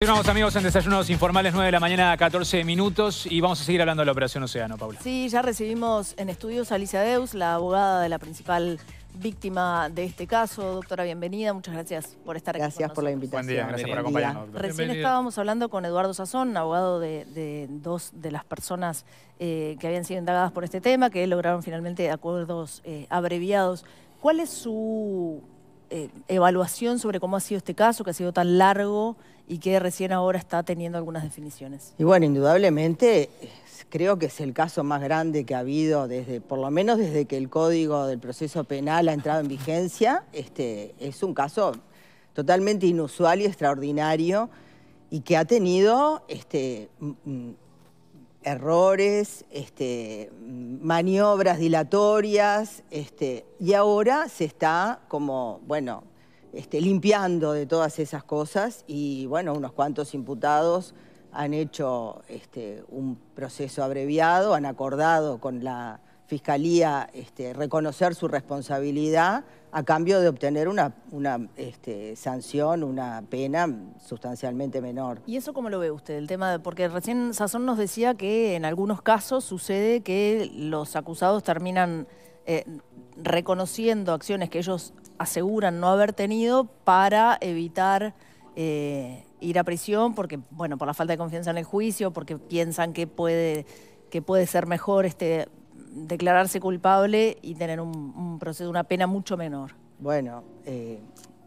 Continuamos amigos en Desayunos Informales, 9 de la mañana, 14 minutos, y vamos a seguir hablando de la Operación Océano, Paula. Sí, ya recibimos en estudios a Alicia Deus, la abogada de la principal víctima de este caso. Doctora, bienvenida, muchas gracias por estar aquí. Gracias por la invitación. Buen día, gracias por acompañarnos. Recién estábamos hablando con Eduardo Sazón, abogado de, dos de las personas eh, que habían sido indagadas por este tema, que lograron finalmente acuerdos eh, abreviados. ¿Cuál es su eh, evaluación sobre cómo ha sido este caso, que ha sido tan largo y que recién ahora está teniendo algunas definiciones. Y bueno, indudablemente creo que es el caso más grande que ha habido desde, por lo menos desde que el Código del Proceso Penal ha entrado en vigencia. Este, es un caso totalmente inusual y extraordinario y que ha tenido este, errores, este, maniobras dilatorias, este, y ahora se está como, bueno, este, limpiando de todas esas cosas y, bueno, unos cuantos imputados han hecho un proceso abreviado, han acordado con la Fiscalía reconocer su responsabilidad a cambio de obtener una, este, sanción, una pena sustancialmente menor. ¿Y eso cómo lo ve usted? El tema de, porque recién Sazón nos decía que en algunos casos sucede que los acusados terminan eh, reconociendo acciones que ellos aseguran no haber tenido para evitar eh, ir a prisión, porque, bueno, por la falta de confianza en el juicio, porque piensan que puede, que puede ser mejor este declararse culpable y tener un, proceso, una pena mucho menor. Bueno, eh,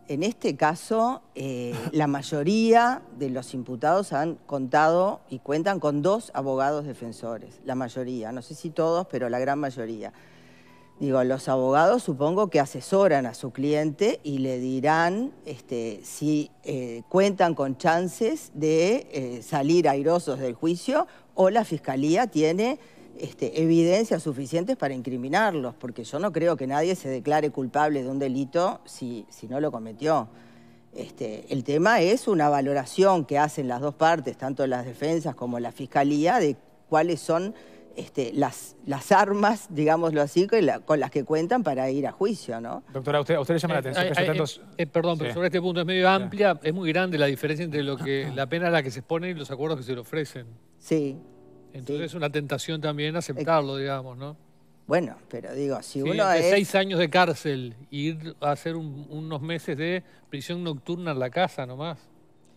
en este caso, eh, la mayoría de los imputados han contado y cuentan con dos abogados defensores. La mayoría, no sé si todos, pero la gran mayoría. Digo, los abogados supongo que asesoran a su cliente y le dirán este, si eh, cuentan con chances de salir airosos del juicio o la fiscalía tiene este, evidencias suficientes para incriminarlos, porque yo no creo que nadie se declare culpable de un delito si, no lo cometió. Este, el tema es una valoración que hacen las dos partes, tanto las defensas como la fiscalía, de cuáles son este, las, armas, digámoslo así, con, las que cuentan para ir a juicio, ¿no? Doctora, ¿a usted, le llama la eh, atención que eh, eh, Perdón, pero sobre este punto es medio amplia, es muy grande la diferencia entre lo que, la pena a la que se expone y los acuerdos que se le ofrecen. Sí, entonces es una tentación también aceptarlo, digamos, ¿no? Bueno, pero digo, si uno es... seis años de cárcel, ir a hacer unos meses de prisión nocturna en la casa nomás.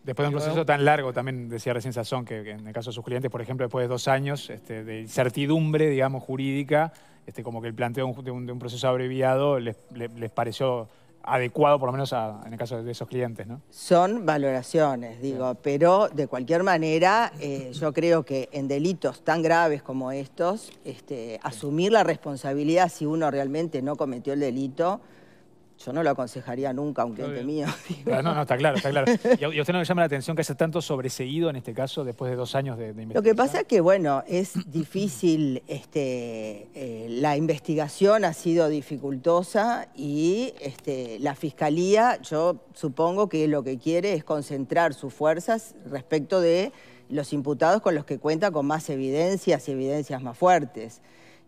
Después de un proceso tan largo, también decía recién Sazón, que, en el caso de sus clientes, por ejemplo, después de dos años este, de incertidumbre, digamos, jurídica, este, como que el planteo de un, proceso abreviado les, les pareció adecuado, por lo menos en el caso de esos clientes, ¿no? Son valoraciones, digo, pero de cualquier manera, eh, yo creo que en delitos tan graves como estos, este, asumir la responsabilidad si uno realmente no cometió el delito yo no lo aconsejaría nunca aunque un cliente mío. No, no, está claro, está claro. ¿Y a usted no le llama la atención que haya tanto sobreseído en este caso después de dos años de, investigación? Lo que pasa es que, bueno, es difícil, este, eh, la investigación ha sido dificultosa y este, la Fiscalía, yo supongo que lo que quiere es concentrar sus fuerzas respecto de los imputados con los que cuenta con más evidencias y evidencias más fuertes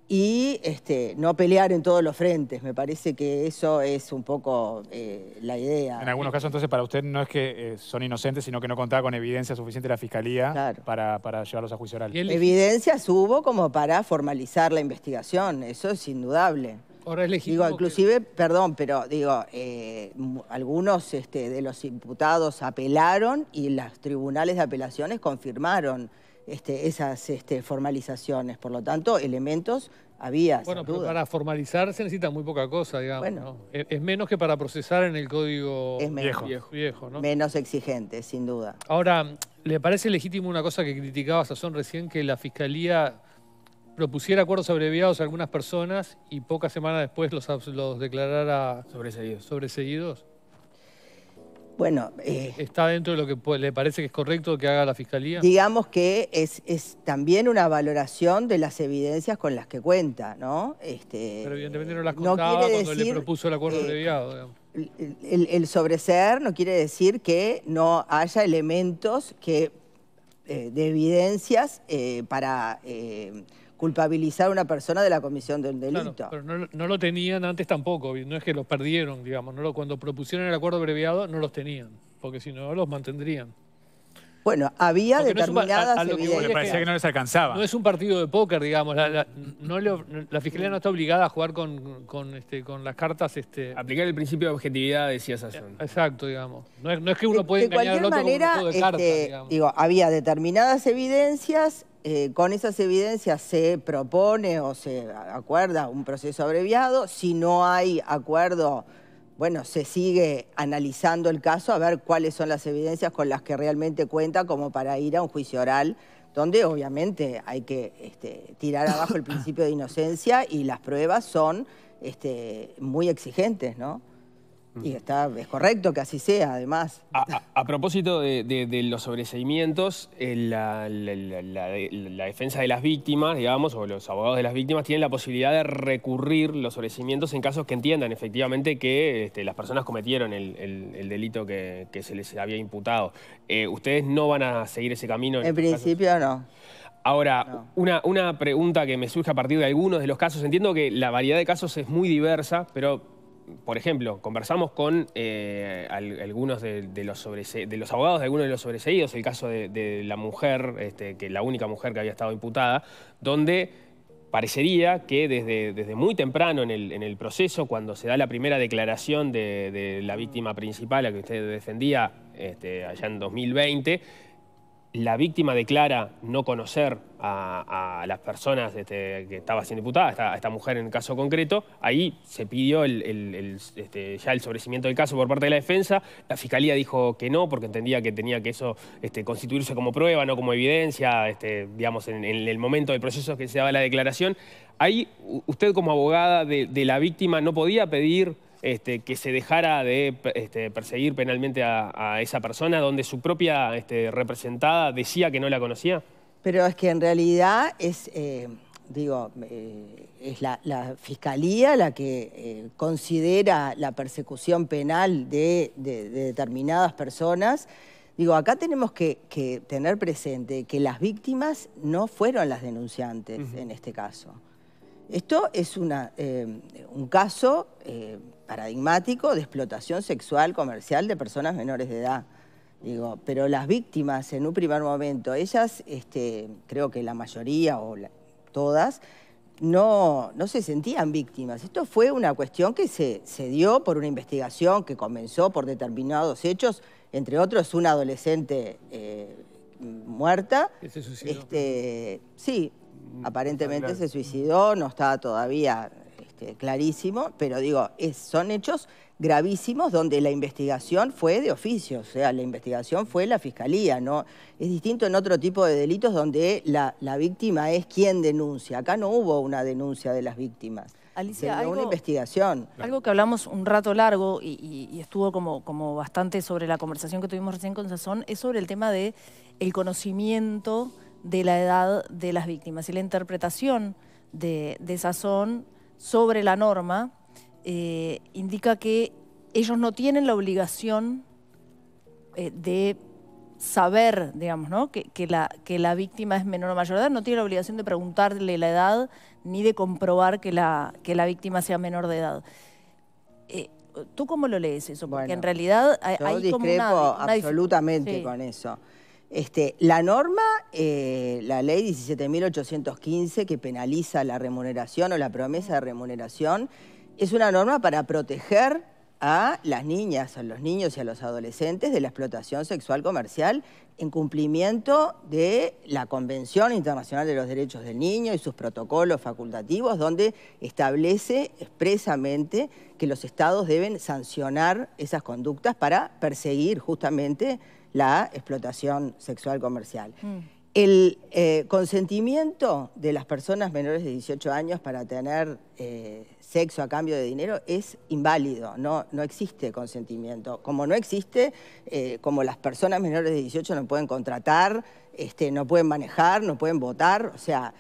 y este, no pelear en todos los frentes. Me parece que eso es un poco eh, la idea. En algunos casos, entonces, para usted no es que eh, son inocentes, sino que no contaba con evidencia suficiente la Fiscalía para, llevarlos a juicio oral. Evidencias hubo como para formalizar la investigación, eso es indudable. Ahora es legítimo Digo, inclusive, perdón, pero digo, eh, algunos este, de los imputados apelaron y los tribunales de apelaciones confirmaron este, esas este, formalizaciones. Por lo tanto, elementos había. Bueno, pero para formalizar se necesita muy poca cosa, digamos. es, menos que para procesar en el código viejo. Menos exigente, sin duda. Ahora, ¿le parece legítimo una cosa que criticaba Sazón recién, que la Fiscalía propusiera acuerdos abreviados a algunas personas y pocas semanas después los, declarara Sobreseguidos. sobreseídos? Bueno, eh, ¿Está dentro de lo que le parece que es correcto que haga la Fiscalía? Digamos que es, también una valoración de las evidencias con las que cuenta, ¿no? Este, Pero evidentemente no las contaba cuando le propuso el acuerdo de abreviado. El, el, no quiere decir que no haya elementos que, eh, de evidencias eh, para culpabilizar a una persona de la comisión del delito. no, lo tenían antes tampoco, no es que los perdieron, digamos. cuando propusieron el acuerdo abreviado no los tenían, porque si no los mantendrían. Bueno, había determinadas parecía que no les alcanzaba. No es un partido de póker, digamos. La, Fiscalía no está obligada a jugar con, este, las cartas... Este, Aplicar el principio de objetividad, decía Sazón. Exacto, digamos. No es, que uno puede engañar al otro con un juego de cartas, este, digamos. Digo, había determinadas evidencias eh, con esas evidencias se propone o se acuerda un proceso abreviado. Si no hay acuerdo, bueno, se sigue analizando el caso a ver cuáles son las evidencias con las que realmente cuenta como para ir a un juicio oral, donde obviamente hay que este, tirar abajo el principio de inocencia y las pruebas son este, muy exigentes, ¿no? Y está, es correcto que así sea, además. A, propósito de, los sobreseimientos, eh, la, la, defensa de las víctimas, digamos, o los abogados de las víctimas, tienen la posibilidad de recurrir los sobreseimientos en casos que entiendan efectivamente que este, las personas cometieron el, delito que, se les había imputado. Eh, ¿Ustedes no van a seguir ese camino? En, principio no. Ahora, una, una pregunta que me surge a partir de algunos de los casos. Entiendo que la variedad de casos es muy diversa, pero por ejemplo, conversamos con eh, algunos de, los abogados de algunos de los sobreseídos, el caso de, la mujer, este, que la única mujer que había estado imputada, donde parecería que desde, muy temprano en el, proceso, cuando se da la primera declaración de, la víctima principal a la que usted defendía este, allá en 2020, la víctima declara no conocer a, las personas este, que estaba siendo diputada, a esta, mujer en el caso concreto. Ahí se pidió este, ya el sobrecimiento del caso por parte de la defensa. La fiscalía dijo que no, porque entendía que tenía que eso este, constituirse como prueba, no como evidencia, digamos, en, el momento del proceso que se daba la declaración. Ahí, usted como abogada de la víctima no podía pedir este, que se dejara de este, perseguir penalmente a, esa persona donde su propia este, representada decía que no la conocía? Pero es que en realidad es, eh, eh, es la, fiscalía la que eh, considera la persecución penal de, determinadas personas. Digo, acá tenemos que, tener presente que las víctimas no fueron las denunciantes en este caso. Esto es eh, un caso eh, paradigmático de explotación sexual comercial de personas menores de edad. Digo, pero las víctimas en un primer momento, ellas, este, creo que la mayoría o todas, no, se sentían víctimas. Esto fue una cuestión que se, dio por una investigación que comenzó por determinados hechos, entre otros una adolescente eh, muerta. Que se este, sí, Aparentemente se suicidó, no está todavía este, clarísimo, pero digo, son hechos gravísimos donde la investigación fue de oficio, o sea, la investigación fue la fiscalía, ¿no? Es distinto en otro tipo de delitos donde la, víctima es quien denuncia. Acá no hubo una denuncia de las víctimas. Alicia, algo, una investigación. Algo que hablamos un rato largo y, estuvo como, como bastante sobre la conversación que tuvimos recién con Sazón, es sobre el tema de conocimiento de la edad de las víctimas. Y la interpretación de, de Sazón sobre la norma eh, indica que ellos no tienen la obligación eh, de saber, digamos, ¿no? Que, la, que la víctima es menor o mayor de edad, no tienen la obligación de preguntarle la edad ni de comprobar que la, que la víctima sea menor de edad. Eh, ¿Tú cómo lo lees eso? Porque en realidad hay, yo discrepo absolutamente con eso. Este, la norma, eh, la ley 17.815, que penaliza la remuneración o la promesa de remuneración, es una norma para proteger a las niñas, a los niños y a los adolescentes de la explotación sexual comercial en cumplimiento de la Convención Internacional de los Derechos del Niño y sus protocolos facultativos, donde establece expresamente que los estados deben sancionar esas conductas para perseguir justamente la explotación sexual comercial. Mm. El eh, consentimiento de las personas menores de 18 años para tener eh, sexo a cambio de dinero es inválido, no, no existe consentimiento. Como no existe, eh, como las personas menores de 18 no pueden contratar, este, no pueden manejar, no pueden votar, o sea,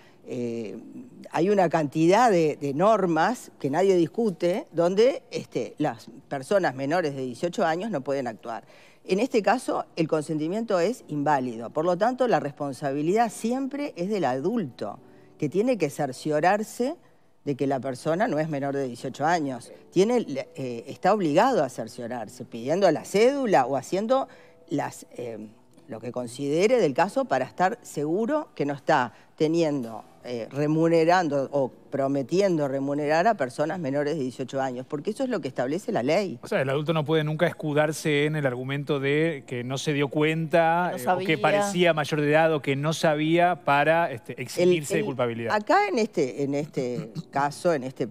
hay una cantidad de, normas que nadie discute donde este, las personas menores de 18 años no pueden actuar. En este caso, el consentimiento es inválido. Por lo tanto, la responsabilidad siempre es del adulto, que tiene que cerciorarse de que la persona no es menor de 18 años. Tiene, eh, está obligado a cerciorarse, pidiendo la cédula o haciendo eh, lo que considere del caso para estar seguro que no está teniendo eh, remunerando o prometiendo remunerar a personas menores de 18 años, porque eso es lo que establece la ley. O sea, el adulto no puede nunca escudarse en el argumento de que no se dio cuenta, eh, o que parecía mayor de edad o que no sabía para este, de culpabilidad. Acá este, en este, caso, en este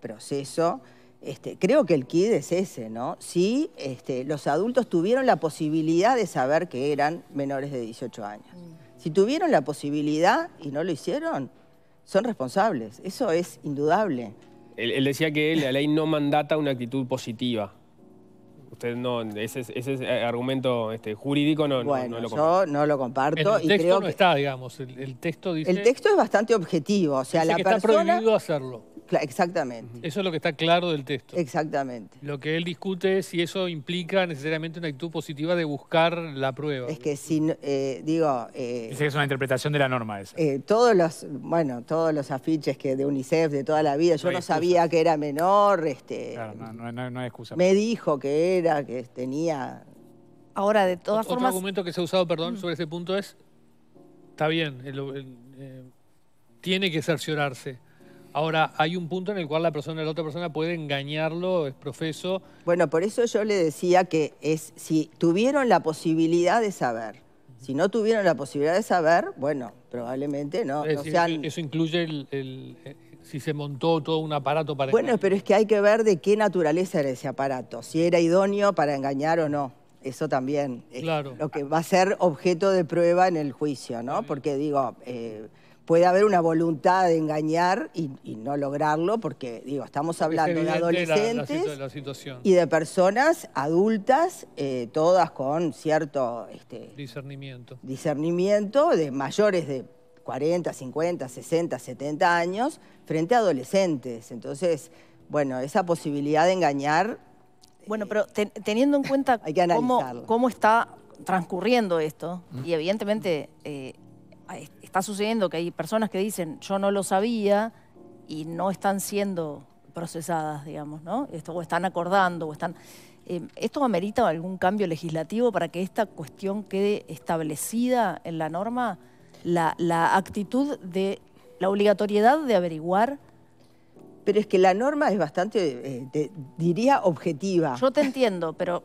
proceso, este, creo que el kid es ese, ¿no? Si este, los adultos tuvieron la posibilidad de saber que eran menores de 18 años. Mm. Si tuvieron la posibilidad y no lo hicieron, son responsables. Eso es indudable. Él, decía que la ley no mandata una actitud positiva. Usted no, ese, ese eh, argumento este, jurídico no, lo comparto. Yo no lo comparto. El, y texto creo no que... está, digamos. El, texto es bastante objetivo. O sea, está prohibido hacerlo. Exactamente. Eso es lo que está claro del texto. Exactamente. Lo que él discute es si eso implica necesariamente una actitud positiva de buscar la prueba. Es que si, eh, digo... Eh, Dice que es una interpretación de la norma esa. Eh, todos los, bueno, todos los afiches que de UNICEF de toda la vida, yo no, sabía que era menor, este... Claro, no, hay excusa. Me dijo que era, que tenía... Ahora, de todas formas... Otro argumento que se ha usado, perdón, mm. sobre ese punto es, está bien, tiene que cerciorarse Ahora, hay un punto en el cual la persona, la otra persona puede engañarlo, es profeso. Bueno, por eso yo le decía que es si tuvieron la posibilidad de saber. Si no tuvieron la posibilidad de saber, bueno, probablemente no. Eso incluye eh, si se montó todo un aparato para... Bueno, pero es que hay que ver de qué naturaleza era ese aparato, si era idóneo para engañar o no. Eso también es lo que va a ser objeto de prueba en el juicio, ¿no? Porque digo... Eh, puede haber una voluntad de engañar y, no lograrlo, porque digo, estamos hablando de adolescentes y de personas adultas, eh, todas con cierto este, discernimiento. discernimiento de mayores de 40, 50, 60, 70 años frente a adolescentes. Entonces, bueno, esa posibilidad de engañar... Bueno, eh, pero teniendo en cuenta cómo, está transcurriendo esto, y evidentemente... Eh, está sucediendo que hay personas que dicen yo no lo sabía y no están siendo procesadas, digamos, ¿no? Esto, o están acordando, o están... Eh, ¿Esto amerita algún cambio legislativo para que esta cuestión quede establecida en la norma? La, actitud de la obligatoriedad de averiguar pero es que la norma es bastante, eh, diría, objetiva. Yo te entiendo, pero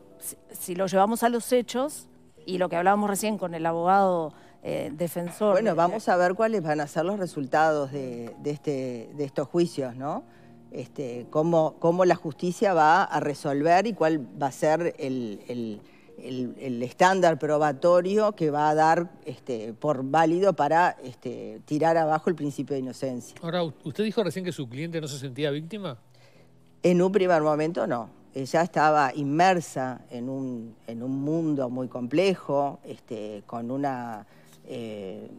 si, lo llevamos a los hechos y lo que hablábamos recién con el abogado eh, bueno, vamos a ver cuáles van a ser los resultados de, este, de estos juicios, ¿no? Este, cómo, cómo, la justicia va a resolver y cuál va a ser el, estándar probatorio que va a dar este, por válido para este, tirar abajo el principio de inocencia. Ahora, ¿usted dijo recién que su cliente no se sentía víctima? En un primer momento no ella estaba inmersa en un, mundo muy complejo, este, con una eh,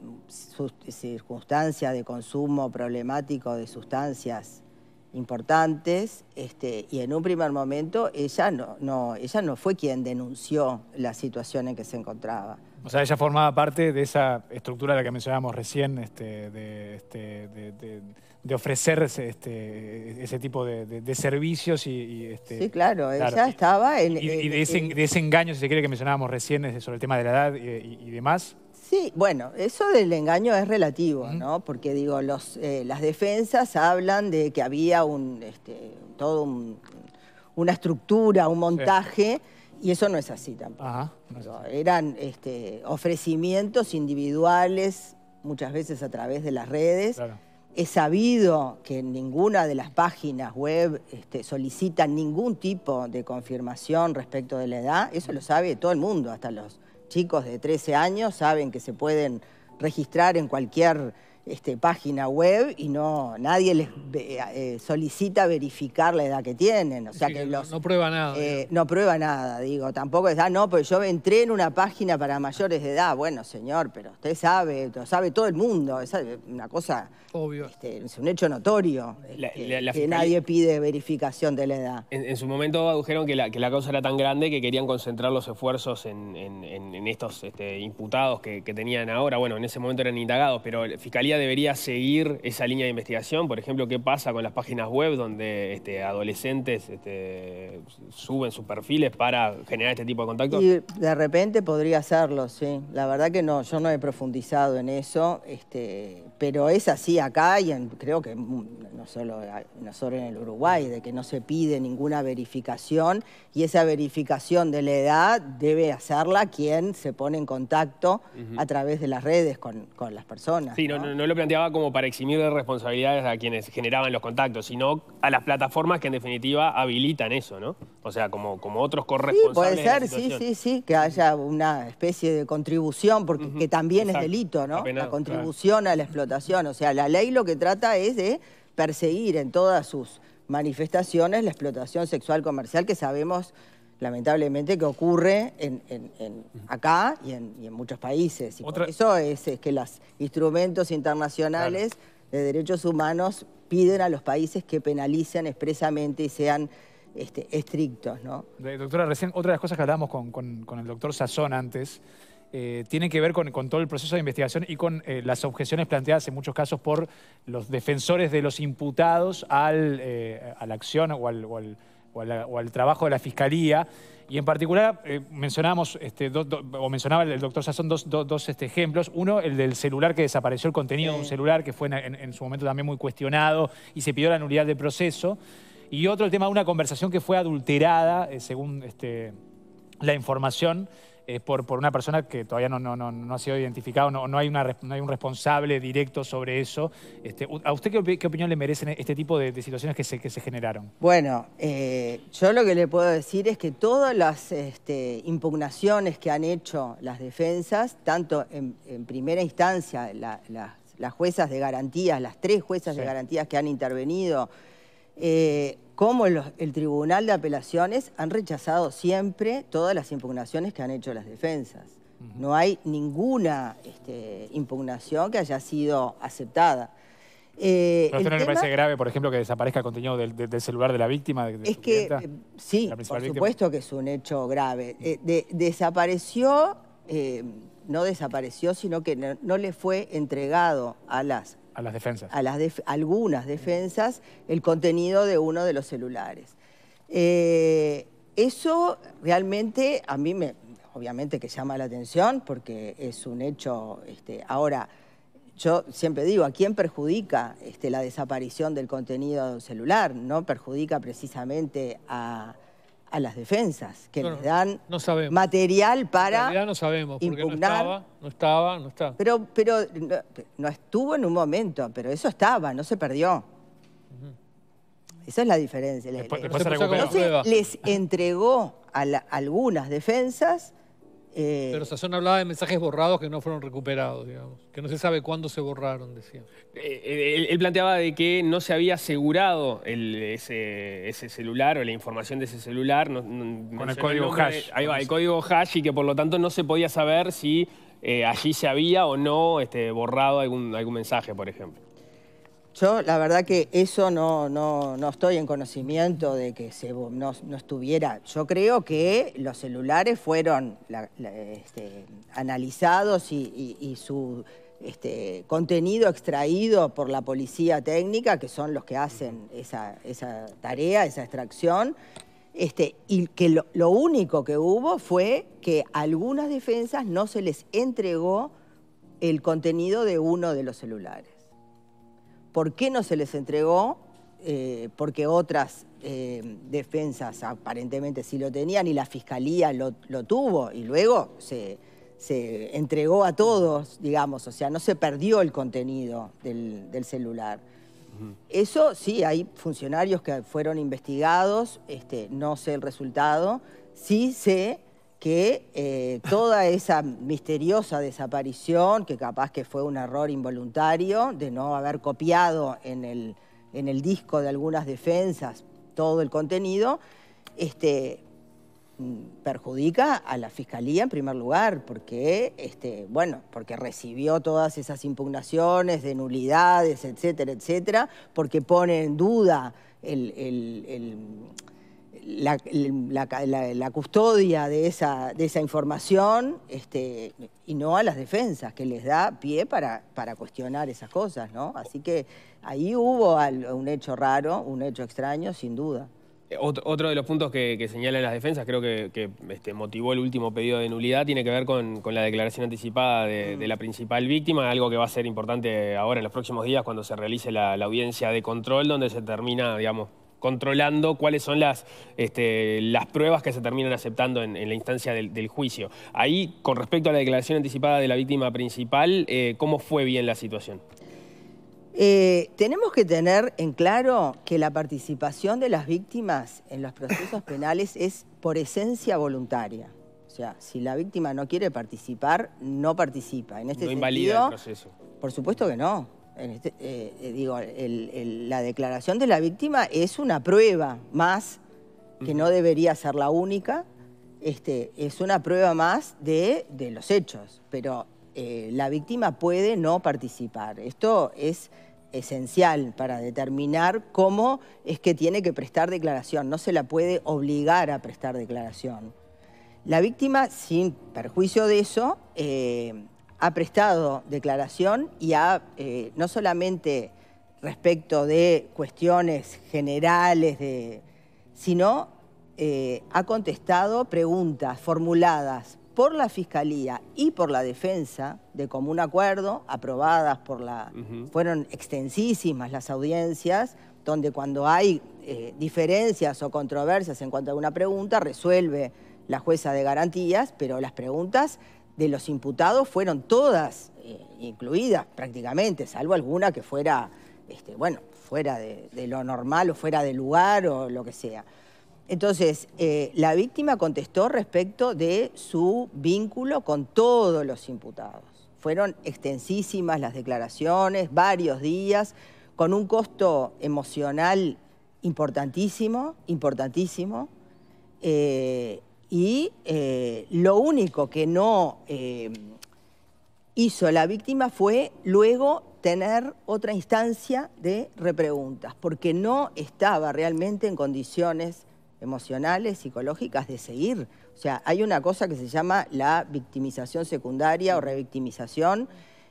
circunstancias de consumo problemático de sustancias importantes este, y en un primer momento ella no, no, ella no fue quien denunció la situación en que se encontraba. O sea, ella formaba parte de esa estructura de la que mencionábamos recién, este, de, este, de, de, ofrecer este, ese tipo de, servicios y... Este, sí, claro, ella estaba en... Y, de, ese, engaño, si se quiere, que mencionábamos recién sobre el tema de la edad eh, y demás, Sí, bueno, eso del engaño es relativo, ¿no? Porque digo, eh, las defensas hablan de que había un, este, todo una estructura, un montaje, y eso no es así tampoco. Eran este, ofrecimientos individuales, muchas veces a través de las redes. Es He sabido que en ninguna de las páginas web este, solicitan ningún tipo de confirmación respecto de la edad. Eso lo sabe todo el mundo, hasta los chicos de 13 años saben que se pueden registrar en cualquier este, página web y no nadie les eh, solicita verificar la edad que tienen. O sea que no prueba nada. Eh, no prueba nada, digo. Tampoco es, ah, no, pues yo entré en una página para mayores de edad. Bueno, señor, pero usted sabe, lo sabe todo el mundo. Es una cosa... Obvio. Este, es un hecho notorio este, que nadie pide verificación de la edad. En, su momento adujeron que la, que la causa era tan grande que querían concentrar los esfuerzos en, estos imputados que, que tenían ahora. Bueno, en ese momento eran indagados, pero Fiscalía debería seguir esa línea de investigación? Por ejemplo, ¿qué pasa con las páginas web donde este, adolescentes este, suben sus perfiles para generar este tipo de contactos? de repente podría hacerlo, sí. La verdad que no, yo no he profundizado en eso, este, pero es así acá y creo que mm, ah, no solo, en el Uruguay, de que no se pide ninguna verificación y esa verificación de la edad debe hacerla quien se pone en contacto a través de las redes con, las personas. Sí, no yo lo planteaba como para eximir de responsabilidades a quienes generaban los contactos, sino a las plataformas que en definitiva habilitan eso, ¿no? O sea, como, como otros corresponsables. Sí, puede ser, sí, sí, sí, que haya una especie de contribución, porque que también es delito, ¿no? la contribución a la explotación. O sea, la ley lo que trata es de perseguir en todas sus manifestaciones la explotación sexual comercial que sabemos lamentablemente que ocurre en, mm. acá y en, muchos países. Y por eso es, que los instrumentos internacionales de derechos humanos piden a los países que penalicen expresamente y sean este, estrictos, ¿no? Doctora, recién otra de las cosas que hablábamos con, el doctor Sazón antes eh, tiene que ver con, todo el proceso de investigación y con eh, las objeciones planteadas en muchos casos por los defensores de los imputados eh, a la acción o al o, al trabajo de la Fiscalía. Y en particular eh, mencionamos, este, o mencionaba el doctor Sazón dos, este, ejemplos. Uno, el del celular que desapareció el contenido de un celular, que fue en, su momento también muy cuestionado y se pidió la nulidad del proceso. Y otro, el tema de una conversación que fue adulterada, eh, según este, la información, por, una persona que todavía no, no, ha sido identificado, no, hay una, no hay un responsable directo sobre eso. Este, ¿A usted qué, opinión le merecen este tipo de, situaciones que se, que se generaron? Bueno, eh, yo lo que le puedo decir es que todas las este, impugnaciones que han hecho las defensas, tanto en, primera instancia las juezas de garantías, las tres juezas de garantías que han intervenido, eh, como el, Tribunal de Apelaciones han rechazado siempre todas las impugnaciones que han hecho las defensas. No hay ninguna este, impugnación que haya sido aceptada. Eh, ¿Pero no le parece grave, por ejemplo, que desaparezca el contenido del, celular de la víctima? es que, eh, sí, por supuesto que es un hecho grave. Mm. Eh, desapareció, eh, no desapareció, sino que no le fue entregado a las a las defensas. A las algunas defensas, el contenido de uno de los celulares. Eh, eso realmente a mí me, obviamente que llama la atención porque es un hecho, este, ahora, yo siempre digo, ¿a quién perjudica este, la desaparición del contenido celular? No perjudica precisamente a, a las defensas, que les dan material para en no sabemos, porque No estaba, no estaba, no está. Pero, pero no, estuvo en un momento, pero eso estaba, no se perdió. Esa es la diferencia. les, entregó a algunas defensas eh, Pero Sazón hablaba de mensajes borrados que no fueron recuperados, digamos, que no se sabe cuándo se borraron, decía. Eh, eh, él, planteaba de que no se había asegurado ese, celular o la información de ese celular. con el código hash. ahí va, el código hash y que por lo tanto no se podía saber si allí se había o no este, borrado algún mensaje, por ejemplo. Yo la verdad que eso no, no, estoy en conocimiento de que no, estuviera. Yo creo que los celulares fueron este, analizados y, su este, contenido extraído por la policía técnica, que son los que hacen esa, tarea, esa extracción, este, y que lo, único que hubo fue que a algunas defensas no se les entregó el contenido de uno de los celulares. ¿Por qué no se les entregó? Eh, porque otras eh, defensas aparentemente sí lo tenían y la fiscalía lo, tuvo y luego se, entregó a todos, digamos, o sea, no se perdió el contenido del, celular. Eso sí, hay funcionarios que fueron investigados, este, no sé el resultado, sí sé que eh, toda esa misteriosa desaparición, que capaz que fue un error involuntario de no haber copiado en el, en el disco de algunas defensas todo el contenido, este, perjudica a la Fiscalía en primer lugar, porque, este, bueno, porque recibió todas esas impugnaciones de nulidades, etcétera, etcétera, porque pone en duda el la, custodia de esa, información este, y no a las defensas, que les da pie para, cuestionar esas cosas, ¿no? Así que ahí hubo un hecho raro, un hecho extraño, sin duda. Eh, otro, de los puntos que, señalan las defensas, creo que, este, motivó el último pedido de nulidad, tiene que ver con, la declaración anticipada mm. de, la principal víctima, algo que va a ser importante ahora en los próximos días cuando se realice la audiencia de control, donde se termina, digamos, controlando cuáles son este, las, pruebas que se terminan aceptando en, la instancia del, juicio. Ahí, con respecto a la declaración anticipada de la víctima principal, eh, ¿cómo fue bien la situación? Eh, tenemos que tener en claro que la participación de las víctimas en los procesos penales es por esencia voluntaria. O sea, si la víctima no quiere participar, no participa. En este no sentido, invalida el proceso. Por supuesto que no. Este, eh, eh, digo, la declaración de la víctima es una prueba más, que no debería ser la única, este, es una prueba más de, los hechos, pero eh, la víctima puede no participar. Esto es esencial para determinar cómo es que tiene que prestar declaración, no se la puede obligar a prestar declaración. La víctima, sin perjuicio de eso, ha prestado declaración y ha, eh, no solamente respecto de cuestiones generales, de, sino eh, ha contestado preguntas formuladas por la Fiscalía y por la Defensa de común acuerdo, aprobadas por la... Fueron extensísimas las audiencias, donde cuando hay eh, diferencias o controversias en cuanto a una pregunta, resuelve la jueza de garantías, pero las preguntas de los imputados fueron todas eh, incluidas prácticamente, salvo alguna que fuera, este, bueno, fuera de, lo normal o fuera de lugar o lo que sea. Entonces, eh, la víctima contestó respecto de su vínculo con todos los imputados. Fueron extensísimas las declaraciones, varios días, con un costo emocional importantísimo, importantísimo. Eh, y eh, lo único que no eh, hizo la víctima fue luego tener otra instancia de repreguntas, porque no estaba realmente en condiciones emocionales, psicológicas de seguir. O sea, hay una cosa que se llama la victimización secundaria o revictimización,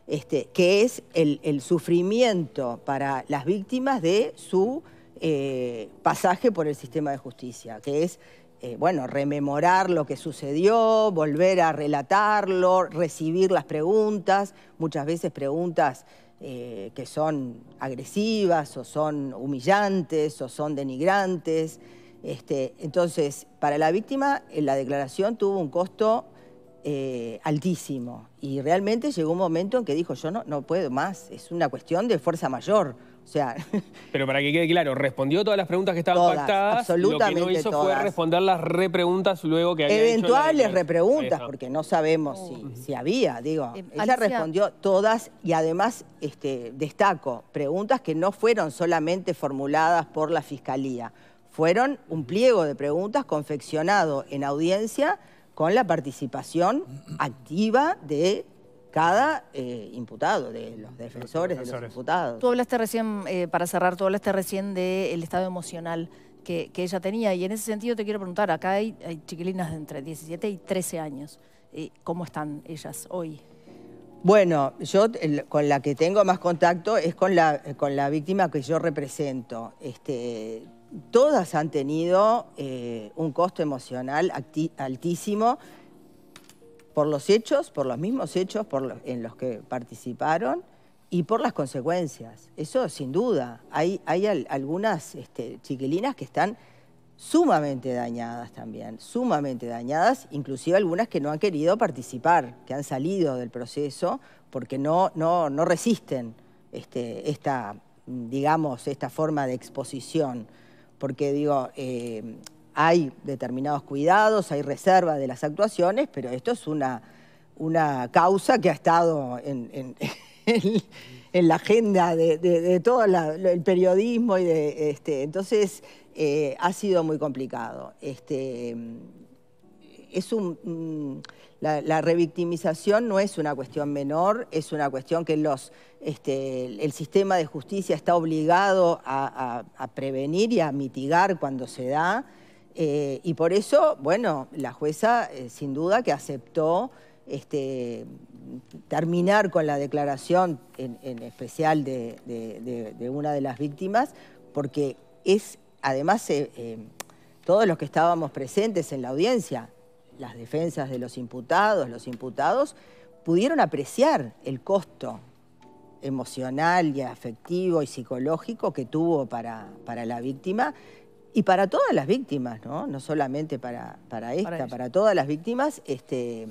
este, que es el, sufrimiento para las víctimas de su eh, pasaje por el sistema de justicia, que es eh, bueno, rememorar lo que sucedió, volver a relatarlo, recibir las preguntas, muchas veces preguntas eh, que son agresivas o son humillantes o son denigrantes. Este, entonces, para la víctima eh, la declaración tuvo un costo altísimo y realmente llegó un momento en que dijo yo no puedo más, es una cuestión de fuerza mayor. O sea... Pero para que quede claro, respondió todas las preguntas que estaban pactadas. Absolutamente Lo que no hizo fue responder las repreguntas luego que había Eventuales repreguntas, porque no sabemos si, oh. si, había, digo. Eh, ella respondió todas y además este, destaco, preguntas que no fueron solamente formuladas por la Fiscalía. Fueron un pliego de preguntas confeccionado en audiencia con la participación activa de cada eh, imputado, de los defensores, de los imputados. Tú hablaste recién, eh, para cerrar, tú hablaste recién del estado emocional que, ella tenía y en ese sentido te quiero preguntar, acá hay, hay chiquilinas de entre 17 y 13 años, eh, ¿cómo están ellas hoy? Bueno, yo con la que tengo más contacto es con la, con la víctima que yo represento. Este, todas han tenido un costo emocional altísimo por los hechos, por los mismos hechos en los que participaron y por las consecuencias. Eso sin duda. Hay, algunas este, chiquilinas que están sumamente dañadas también, sumamente dañadas, inclusive algunas que no han querido participar, que han salido del proceso porque no, no, resisten este, esta, digamos, esta forma de exposición. Porque digo, eh, hay determinados cuidados, hay reserva de las actuaciones, pero esto es una, causa que ha estado en, la agenda de, todo el periodismo y de este, entonces eh, ha sido muy complicado. Este, mm, la, revictimización no es una cuestión menor, es una cuestión que los, este, el sistema de justicia está obligado a prevenir y a mitigar cuando se da. Eh, y por eso, bueno, la jueza eh, sin duda que aceptó este, terminar con la declaración en, especial de, una de las víctimas, porque es, además, eh, todos los que estábamos presentes en la audiencia, las defensas de los imputados, los imputados, pudieron apreciar el costo emocional y afectivo y psicológico que tuvo para, para la víctima y para todas las víctimas, ¿no? No solamente para, para esta, para, todas las víctimas, este,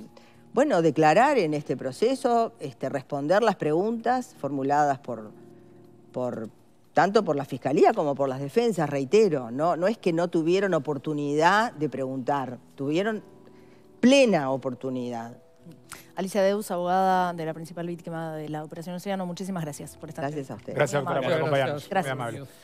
bueno, declarar en este proceso, este, responder las preguntas formuladas por, por, tanto por la Fiscalía como por las defensas, reitero, no, no es que no tuvieron oportunidad de preguntar, tuvieron plena oportunidad. Alicia Deus, abogada de la principal víctima de la Operación Océano, muchísimas gracias por estar aquí. Gracias a usted. Gracias, por acompañarnos. Gracias.